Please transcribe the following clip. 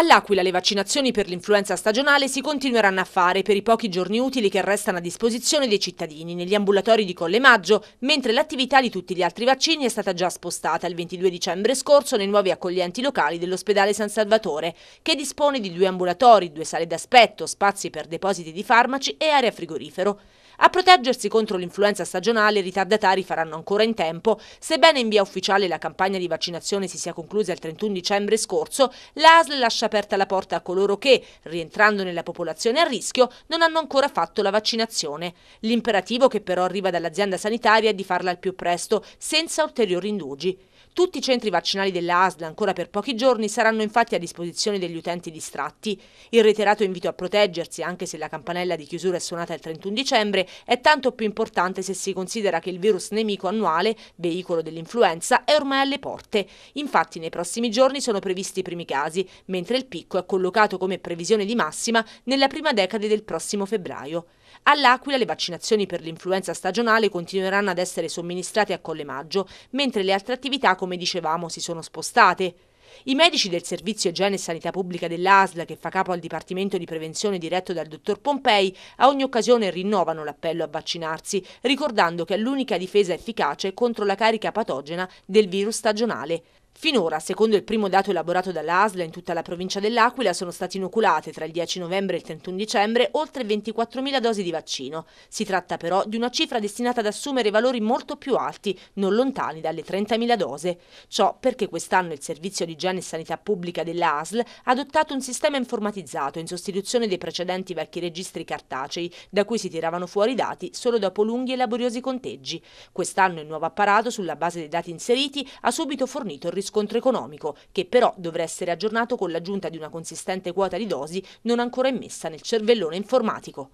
All'Aquila le vaccinazioni per l'influenza stagionale si continueranno a fare per i pochi giorni utili che restano a disposizione dei cittadini negli ambulatori di Colle Maggio, mentre l'attività di tutti gli altri vaccini è stata già spostata il 22 dicembre scorso nei nuovi accoglienti locali dell'ospedale San Salvatore, che dispone di due ambulatori, due sale d'aspetto, spazi per depositi di farmaci e area frigorifero. A proteggersi contro l'influenza stagionale i ritardatari faranno ancora in tempo, sebbene in via ufficiale la campagna di vaccinazione si sia conclusa il 31 dicembre scorso, l'ASL lascia aperta la porta a coloro che, rientrando nella popolazione a rischio, non hanno ancora fatto la vaccinazione. L'imperativo che però arriva dall'azienda sanitaria è di farla al più presto, senza ulteriori indugi. Tutti i centri vaccinali della ASL ancora per pochi giorni saranno infatti a disposizione degli utenti distratti. Il reiterato invito a proteggersi, anche se la campanella di chiusura è suonata il 31 dicembre, è tanto più importante se si considera che il virus nemico annuale, veicolo dell'influenza, è ormai alle porte. Infatti nei prossimi giorni sono previsti i primi casi, mentre il picco è collocato come previsione di massima nella prima decade del prossimo febbraio. All'Aquila le vaccinazioni per l'influenza stagionale continueranno ad essere somministrate a colle maggio, mentre le altre attività come come dicevamo, si sono spostate. I medici del Servizio Igiene e Sanità Pubblica dell'ASL, che fa capo al Dipartimento di Prevenzione diretto dal dottor Pompei, a ogni occasione rinnovano l'appello a vaccinarsi, ricordando che è l'unica difesa efficace contro la carica patogena del virus stagionale. Finora, secondo il primo dato elaborato dall'ASLA in tutta la provincia dell'Aquila sono state inoculate tra il 10 novembre e il 31 dicembre oltre 24.000 dosi di vaccino. Si tratta però di una cifra destinata ad assumere valori molto più alti, non lontani dalle 30.000 dose. Ciò perché quest'anno il Servizio di Igiene e Sanità Pubblica dell'ASL ha adottato un sistema informatizzato in sostituzione dei precedenti vecchi registri cartacei, da cui si tiravano fuori i dati solo dopo lunghi e laboriosi conteggi. Quest'anno il nuovo apparato, sulla base dei dati inseriti, ha subito fornito il risultato riscontro economico, che però dovrà essere aggiornato con l'aggiunta di una consistente quota di dosi non ancora immessa nel cervellone informatico.